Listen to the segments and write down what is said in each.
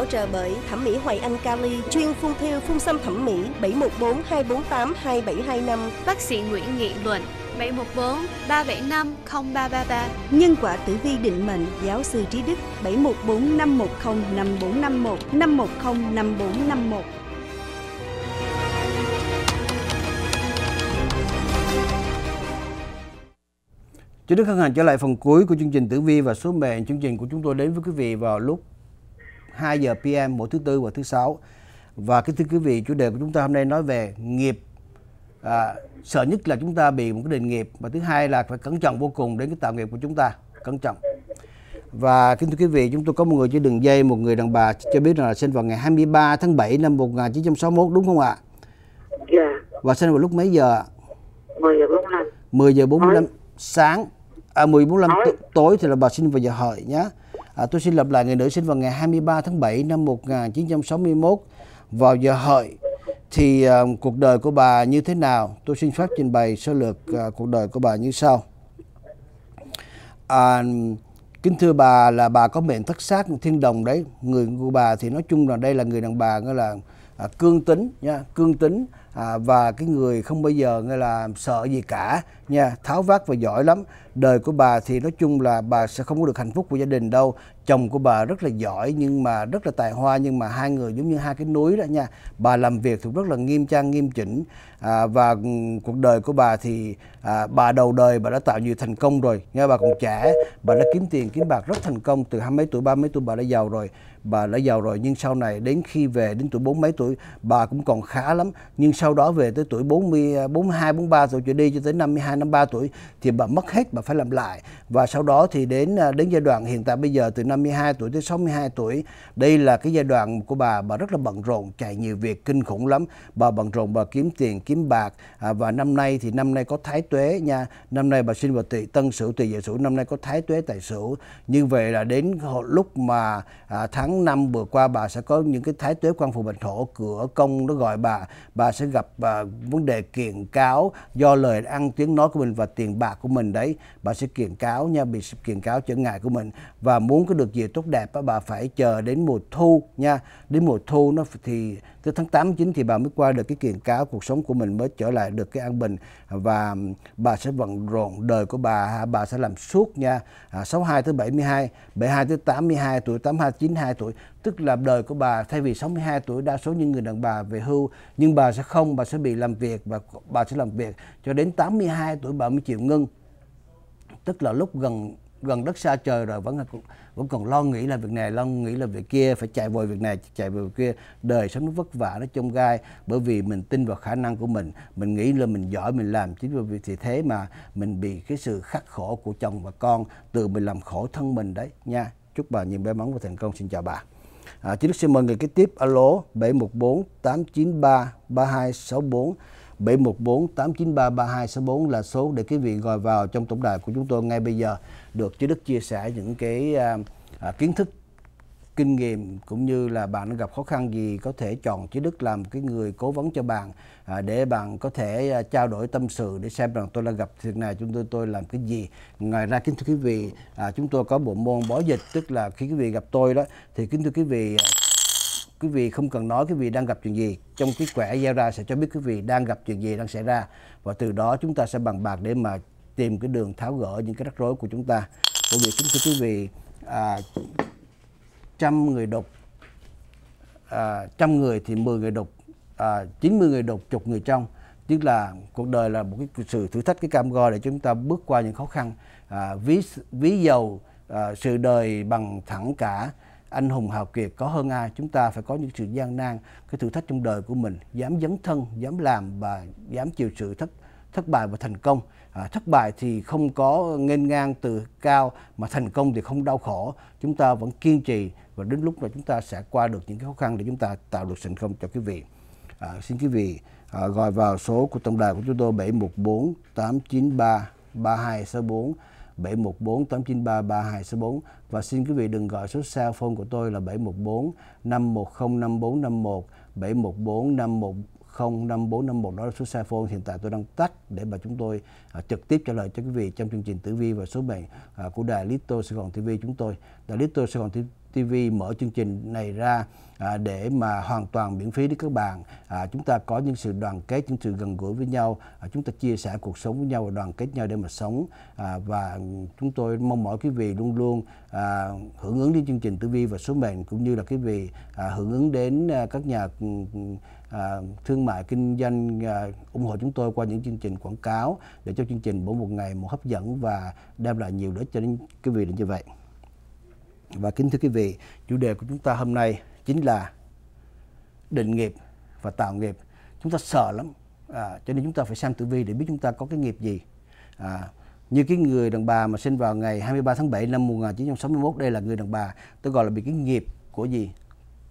Bảo trợ bởi Thẩm mỹ Hoài Anh Kali, chuyên phun theo phun xăm thẩm mỹ bảy một bốn bốn hai hai tám bảy hai năm Bác sĩ Nguyễn Nghị Luận bảy bảy một bốn ba năm ba ba ba Nhân quả tử vi định mệnh giáo sư Trí Đức bảy một một một một bốn bốn năm năm năm năm không không năm bốn năm một Chúng tôi hân hạnh trở lại phần cuối của chương trình tử vi và số mệnh chương trình của chúng tôi đến với quý vị vào lúc 2 giờ PM mỗi thứ tư và thứ sáu. Và cái thưa quý vị, chủ đề của chúng ta hôm nay nói về nghiệp. À, sợ nhất là chúng ta bị một cái định nghiệp và thứ hai là phải cẩn trọng vô cùng đến cái tạo nghiệp của chúng ta, cẩn trọng. Và kính thưa quý vị, chúng tôi có một người trên đường dây, một người đàn bà cho biết là sinh vào ngày 23 tháng 7 năm 1961 đúng không ạ? Dạ. Và sinh vào lúc mấy giờ ạ? 10 giờ 45. 10 giờ 45 Ôi. sáng. À 10 45 tối. tối thì là bà sinh vào giờ hợi nhé à, tôi xin lặp lại ngày nữ sinh vào ngày 23 tháng 7 năm 1961 vào giờ hợi thì à, cuộc đời của bà như thế nào tôi xin phép trình bày sơ lược à, cuộc đời của bà như sau à, kính thưa bà là bà có mệnh thất sát thiên đồng đấy người của bà thì nói chung là đây là người đàn bà gọi là à, cương tính nha cương tính à, và cái người không bao giờ nghe là sợ gì cả nha tháo vát và giỏi lắm đời của bà thì nói chung là bà sẽ không có được hạnh phúc của gia đình đâu chồng của bà rất là giỏi nhưng mà rất là tài hoa nhưng mà hai người giống như hai cái núi đó nha bà làm việc thì rất là nghiêm trang nghiêm chỉnh à, và cuộc đời của bà thì à, bà đầu đời bà đã tạo nhiều thành công rồi nha bà còn trẻ bà đã kiếm tiền kiếm bạc rất thành công từ hai mấy tuổi ba mấy tuổi bà đã giàu rồi bà đã giàu rồi nhưng sau này đến khi về đến tuổi bốn mấy tuổi bà cũng còn khá lắm nhưng sau đó về tới tuổi 40 42 43 tuổi trở đi cho tới 52 53 tuổi thì bà mất hết bà phải làm lại và sau đó thì đến à, đến giai đoạn hiện tại bây giờ từ 52 tuổi tới 62 tuổi đây là cái giai đoạn của bà bà rất là bận rộn chạy nhiều việc kinh khủng lắm bà bận rộn bà kiếm tiền kiếm bạc à, và năm nay thì năm nay có thái tuế nha năm nay bà sinh vào tỵ tân sửu tỵ dậu sửu năm nay có thái tuế tài sửu như vậy là đến lúc mà à, tháng tháng 5 vừa qua bà sẽ có những cái thái tuế quan phủ bạch thổ cửa công nó gọi bà bà sẽ gặp à, vấn đề kiện cáo do lời ăn tiếng nói của mình và tiền bạc của mình đấy bà sẽ kiện cáo nha bị kiện cáo trở ngại của mình và muốn có được gì tốt đẹp đó, bà phải chờ đến mùa thu nha đến mùa thu nó thì tới tháng 8 9 thì bà mới qua được cái kiện cáo cuộc sống của mình mới trở lại được cái an bình và bà sẽ vận rộn đời của bà bà sẽ làm suốt nha à, 62 tới 72 72 tới 82 tuổi 82 92 tuổi tức là đời của bà thay vì 62 tuổi đa số những người đàn bà về hưu nhưng bà sẽ không bà sẽ bị làm việc và bà sẽ làm việc cho đến 82 tuổi bà mới chịu ngưng tức là lúc gần gần đất xa trời rồi vẫn vẫn còn lo nghĩ là việc này lo nghĩ là việc kia phải chạy vội việc này chạy vội việc kia đời sống nó vất vả nó chông gai bởi vì mình tin vào khả năng của mình mình nghĩ là mình giỏi mình làm chính vì vì thế mà mình bị cái sự khắc khổ của chồng và con từ mình làm khổ thân mình đấy nha Chúc bà nhiều may mắn và thành công. Xin chào bà. À, chính thức xin mời người kế tiếp alo 714 893 3264 714 893 3264 là số để quý vị gọi vào trong tổng đài của chúng tôi ngay bây giờ được Chí Đức chia sẻ những cái à, à kiến thức kinh nghiệm cũng như là bạn gặp khó khăn gì có thể chọn chí Đức làm cái người cố vấn cho bạn à, để bạn có thể à, trao đổi tâm sự để xem rằng tôi đã gặp việc này chúng tôi tôi làm cái gì ngoài ra kính thưa quý vị à, chúng tôi có bộ môn bói dịch tức là khi quý vị gặp tôi đó thì kính thưa quý vị à, quý vị không cần nói quý vị đang gặp chuyện gì trong cái quẻ giao ra sẽ cho biết quý vị đang gặp chuyện gì đang xảy ra và từ đó chúng ta sẽ bàn bạc để mà tìm cái đường tháo gỡ những cái rắc rối của chúng ta bởi vì kính thưa quý vị à, 100 người đục à, trăm người thì 10 người đục à, 90 người đục chục người trong tức là cuộc đời là một cái sự thử thách cái cam go để chúng ta bước qua những khó khăn à, ví ví dầu à, sự đời bằng thẳng cả anh hùng hào kiệt có hơn ai chúng ta phải có những sự gian nan cái thử thách trong đời của mình dám dấn thân dám làm và dám chịu sự thất thất bại và thành công à, thất bại thì không có nghênh ngang từ cao mà thành công thì không đau khổ chúng ta vẫn kiên trì và đến lúc mà chúng ta sẽ qua được những cái khó khăn để chúng ta tạo được thành công cho quý vị. À, xin quý vị à, gọi vào số của tổng đài của chúng tôi 714 893 3264 714 893 3264 và xin quý vị đừng gọi số cell phone của tôi là 714 510 5451 714 510 5451 đó là số cell phone hiện tại tôi đang tắt để mà chúng tôi à, trực tiếp trả lời cho quý vị trong chương trình tử vi và số mệnh à, của đài Lito Sài Gòn TV chúng tôi. Đài Lito Sài Gòn TV TV mở chương trình này ra à, để mà hoàn toàn miễn phí đến các bạn. À, chúng ta có những sự đoàn kết, những sự gần gũi với nhau, à, chúng ta chia sẻ cuộc sống với nhau và đoàn kết nhau để mà sống. À, và chúng tôi mong mỏi quý vị luôn luôn à, hưởng ứng đến chương trình Tử Vi và số mệnh cũng như là quý vị à, hưởng ứng đến à, các nhà à, thương mại kinh doanh à, ủng hộ chúng tôi qua những chương trình quảng cáo để cho chương trình mỗi một ngày một hấp dẫn và đem lại nhiều lợi cho đến quý vị như vậy. Và kính thưa quý vị, chủ đề của chúng ta hôm nay chính là định nghiệp và tạo nghiệp. Chúng ta sợ lắm, à, cho nên chúng ta phải xem tử vi để biết chúng ta có cái nghiệp gì. À, như cái người đàn bà mà sinh vào ngày 23 tháng 7 năm 1961 đây là người đàn bà tôi gọi là bị cái nghiệp của gì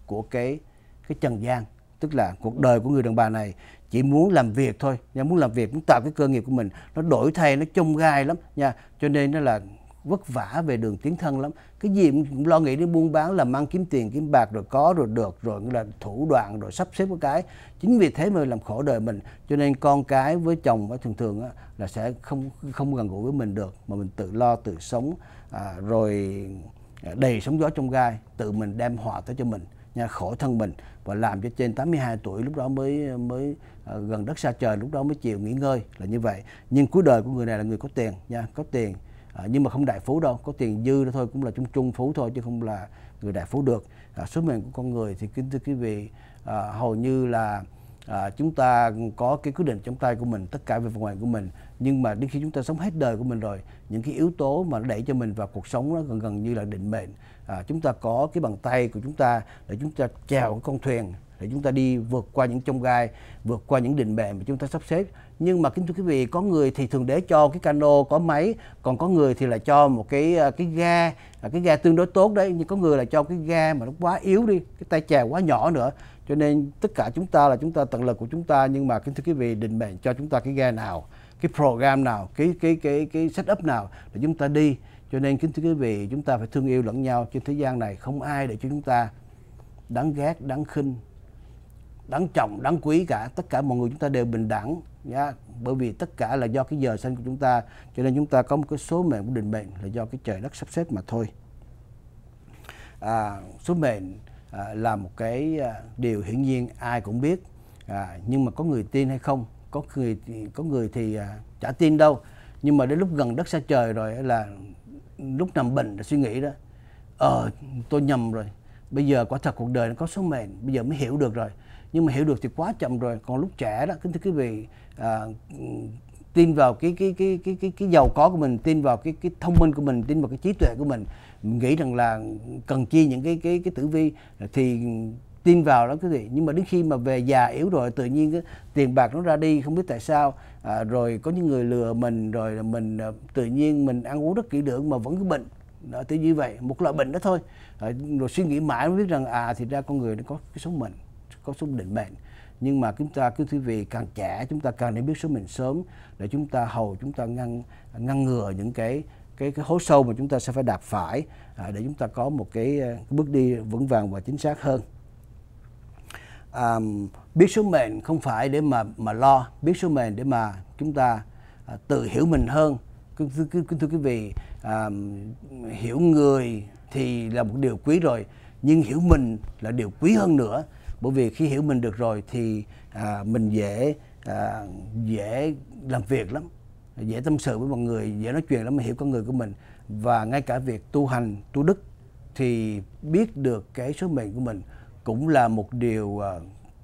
của cái cái trần gian tức là cuộc đời của người đàn bà này chỉ muốn làm việc thôi nha muốn làm việc muốn tạo cái cơ nghiệp của mình nó đổi thay nó chông gai lắm nha cho nên nó là vất vả về đường tiến thân lắm cái gì cũng lo nghĩ đến buôn bán làm ăn kiếm tiền kiếm bạc rồi có rồi được rồi là thủ đoạn rồi sắp xếp một cái chính vì thế mà làm khổ đời mình cho nên con cái với chồng thường thường là sẽ không không gần gũi với mình được mà mình tự lo tự sống à, rồi à, đầy sóng gió trong gai tự mình đem họa tới cho mình nha khổ thân mình và làm cho trên 82 tuổi lúc đó mới mới à, gần đất xa trời lúc đó mới chịu nghỉ ngơi là như vậy nhưng cuối đời của người này là người có tiền nha có tiền à, nhưng mà không đại phú đâu có tiền dư thôi cũng là trung trung phú thôi chứ không là người đại phú được à, số mệnh của con người thì kính thưa quý vị à, hầu như là à, chúng ta có cái quyết định trong tay của mình tất cả về phần ngoài của mình nhưng mà đến khi chúng ta sống hết đời của mình rồi những cái yếu tố mà nó đẩy cho mình vào cuộc sống nó gần gần như là định mệnh à, chúng ta có cái bàn tay của chúng ta để chúng ta chèo cái con thuyền để chúng ta đi vượt qua những chông gai vượt qua những định bè mà chúng ta sắp xếp nhưng mà kính thưa quý vị có người thì thường để cho cái cano có máy còn có người thì là cho một cái à, cái ga à, cái ga tương đối tốt đấy nhưng có người là cho cái ga mà nó quá yếu đi cái tay chèo quá nhỏ nữa cho nên tất cả chúng ta là chúng ta tận lực của chúng ta nhưng mà kính thưa quý vị định mệnh cho chúng ta cái ga nào cái program nào cái cái cái cái setup nào để chúng ta đi cho nên kính thưa quý vị chúng ta phải thương yêu lẫn nhau trên thế gian này không ai để cho chúng ta đáng ghét đáng khinh đáng trọng đáng quý cả tất cả mọi người chúng ta đều bình đẳng nhá bởi vì tất cả là do cái giờ sinh của chúng ta cho nên chúng ta có một cái số mệnh của định mệnh là do cái trời đất sắp xếp mà thôi à, số mệnh à, là một cái à, điều hiển nhiên ai cũng biết à, nhưng mà có người tin hay không có người có người thì à, chả tin đâu nhưng mà đến lúc gần đất xa trời rồi là lúc nằm bệnh là suy nghĩ đó ờ tôi nhầm rồi bây giờ quả thật cuộc đời nó có số mệnh bây giờ mới hiểu được rồi nhưng mà hiểu được thì quá chậm rồi còn lúc trẻ đó kính thưa quý vị à, tin vào cái cái cái cái cái cái giàu có của mình tin vào cái cái thông minh của mình tin vào cái trí tuệ của mình mình nghĩ rằng là cần chi những cái cái cái tử vi thì tin vào đó cái gì. nhưng mà đến khi mà về già yếu rồi tự nhiên cái tiền bạc nó ra đi không biết tại sao à, rồi có những người lừa mình rồi là mình à, tự nhiên mình ăn uống rất kỹ lưỡng mà vẫn cứ bệnh đó tự như vậy một loại bệnh đó thôi à, rồi suy nghĩ mãi mới biết rằng à thì ra con người nó có cái số mệnh có số định mệnh nhưng mà chúng ta cứ quý vị càng trẻ chúng ta càng nên biết số mình sớm để chúng ta hầu chúng ta ngăn ngăn ngừa những cái cái cái hố sâu mà chúng ta sẽ phải đạp phải à, để chúng ta có một cái, à, cái bước đi vững vàng và chính xác hơn à, biết số mệnh không phải để mà mà lo biết số mệnh để mà chúng ta à, tự hiểu mình hơn cứ thưa, cứ, thưa quý vị à, hiểu người thì là một điều quý rồi nhưng hiểu mình là điều quý hơn nữa bởi vì khi hiểu mình được rồi thì à, mình dễ à, dễ làm việc lắm dễ tâm sự với mọi người dễ nói chuyện lắm mà hiểu con người của mình và ngay cả việc tu hành tu đức thì biết được cái số mệnh của mình cũng là một điều à,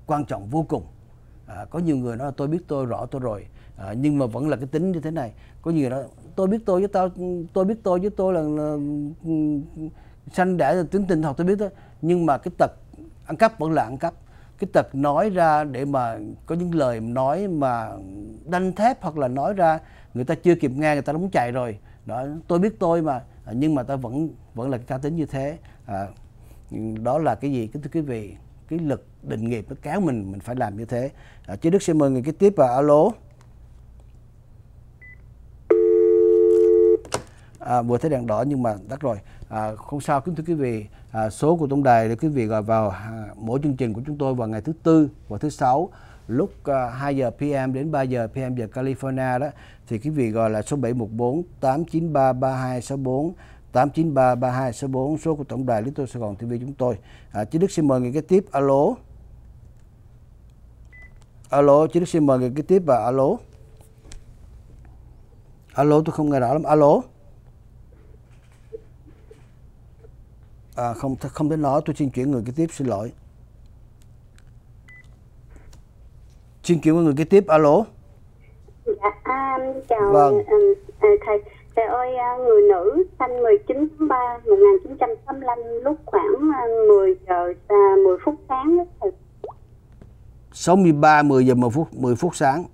quan trọng vô cùng à, có nhiều người nói tôi biết tôi rõ tôi rồi à, nhưng mà vẫn là cái tính như thế này có nhiều người nói tôi biết tôi với tao tôi biết tôi với tôi là, là sanh đẻ tính tình học tôi biết đó nhưng mà cái tật ăn cắp vẫn là ăn cắp cái tật nói ra để mà có những lời nói mà đanh thép hoặc là nói ra người ta chưa kịp nghe người ta đã muốn chạy rồi đó tôi biết tôi mà à, nhưng mà ta vẫn vẫn là cái cá tính như thế à, đó là cái gì kính thưa quý vị cái lực định nghiệp nó kéo mình mình phải làm như thế à, chứ đức xin mời người kế tiếp và alo à, vừa thấy đèn đỏ nhưng mà đắt rồi à, không sao kính thưa quý vị à, số của tổng đài để quý vị gọi vào à, mỗi chương trình của chúng tôi vào ngày thứ tư và thứ sáu lúc à, 2 giờ PM đến 3 giờ PM giờ California đó thì quý vị gọi là số 714 893 3264 893 3264 số của tổng đài Little Sài Gòn TV chúng tôi. À, chị Đức xin mời người kế tiếp. Alo. Alo, chị Đức xin mời người kế tiếp và alo. Alo tôi không nghe rõ lắm. Alo. à, không không đến nó tôi xin chuyển người kế tiếp xin lỗi xin chuyển người kế tiếp alo dạ à, chào vâng. à, thầy thầy ơi à, người nữ sinh 19 tháng 3 1985 lúc khoảng 10 à, giờ à, 10 phút sáng đó thầy 63 10 giờ 10 phút 10 phút sáng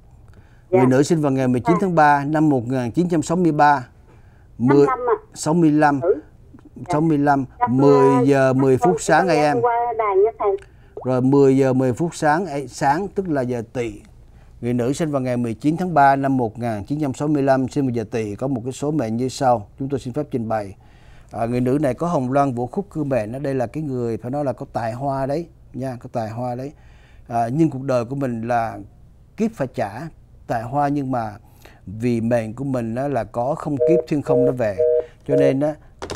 dạ. người nữ sinh vào ngày 19 à. Vâng. tháng 3 năm 1963 10 năm năm à. 65 ừ 65 10 giờ 10 phút sáng ngày em rồi 10 giờ 10 phút sáng sáng tức là giờ tỵ người nữ sinh vào ngày 19 tháng 3 năm 1965 sinh vào giờ tỵ có một cái số mệnh như sau chúng tôi xin phép trình bày à, người nữ này có hồng loan vũ khúc cư mệnh đây là cái người phải nói là có tài hoa đấy nha có tài hoa đấy à, nhưng cuộc đời của mình là kiếp phải trả tài hoa nhưng mà vì mệnh của mình đó là có không kiếp thiên không nó về cho nên á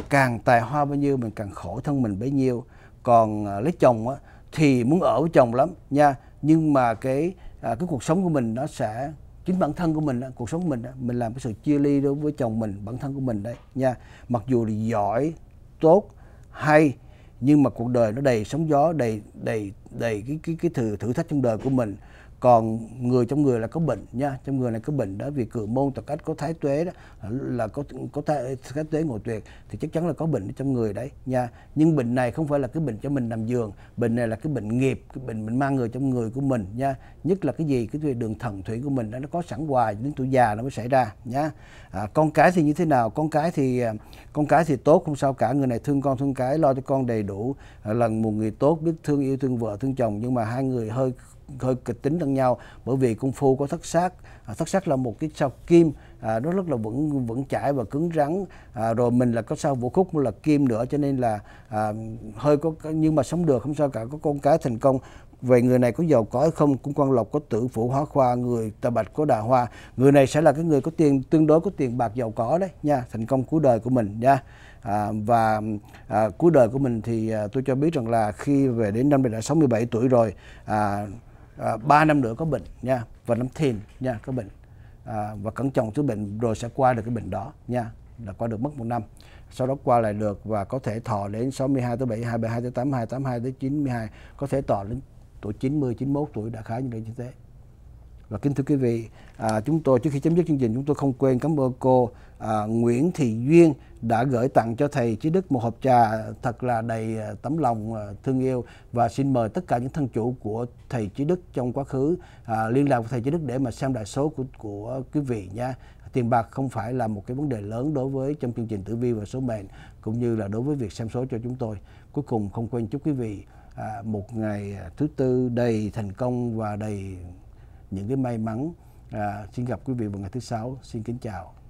càng tài hoa bao nhiêu mình càng khổ thân mình bấy nhiêu còn à, lấy chồng á thì muốn ở với chồng lắm nha nhưng mà cái à, cái cuộc sống của mình nó sẽ chính bản thân của mình cuộc sống của mình mình làm cái sự chia ly đối với chồng mình bản thân của mình đấy nha mặc dù là giỏi tốt hay nhưng mà cuộc đời nó đầy sóng gió đầy đầy đầy cái cái cái thử thử thách trong đời của mình còn người trong người là có bệnh nha trong người này có bệnh đó vì cửa môn tập cách có thái tuế đó là có có thái, thái tuế ngồi tuyệt thì chắc chắn là có bệnh trong người đấy nha nhưng bệnh này không phải là cái bệnh cho mình nằm giường bệnh này là cái bệnh nghiệp cái bệnh mình mang người trong người của mình nha nhất là cái gì cái đường thần thủy của mình đó, nó có sẵn hoài đến tuổi già nó mới xảy ra nha à, con cái thì như thế nào con cái thì à, con cái thì tốt không sao cả người này thương con thương cái lo cho con đầy đủ à, lần một người tốt biết thương yêu thương vợ thương chồng nhưng mà hai người hơi hơi kịch tính lẫn nhau bởi vì cung phu có thất sát à, thất sát là một cái sao kim à, nó rất là vững vững chãi và cứng rắn à, rồi mình là có sao vũ khúc là kim nữa cho nên là à, hơi có nhưng mà sống được không sao cả có con cái thành công về người này có giàu có hay không cũng quan lộc có tử phụ hóa khoa người tà bạch có đà hoa người này sẽ là cái người có tiền tương đối có tiền bạc giàu có đấy nha thành công cuối đời của mình nha à, và à, cuối đời của mình thì à, tôi cho biết rằng là khi về đến năm mình đã 67 tuổi rồi à, à, 3 năm nữa có bệnh nha và năm thìn nha có bệnh à, và cẩn trọng chữa bệnh rồi sẽ qua được cái bệnh đó nha là qua được mất một năm sau đó qua lại được và có thể thọ đến 62 tới 72, 72 tới 82, 82 tới 92, có thể thọ đến tuổi 90, 91 tuổi đã khá như thế. Và kính thưa quý vị, à, chúng tôi trước khi chấm dứt chương trình chúng tôi không quên cảm ơn cô à, Nguyễn Thị Duyên đã gửi tặng cho thầy Chí Đức một hộp trà thật là đầy à, tấm lòng à, thương yêu và xin mời tất cả những thân chủ của thầy Chí Đức trong quá khứ à, liên lạc với thầy Chí Đức để mà xem đại số của của quý vị nha. Tiền bạc không phải là một cái vấn đề lớn đối với trong chương trình tử vi và số mệnh cũng như là đối với việc xem số cho chúng tôi. Cuối cùng không quên chúc quý vị à, một ngày à, thứ tư đầy thành công và đầy những cái may mắn à, xin gặp quý vị vào ngày thứ sáu xin kính chào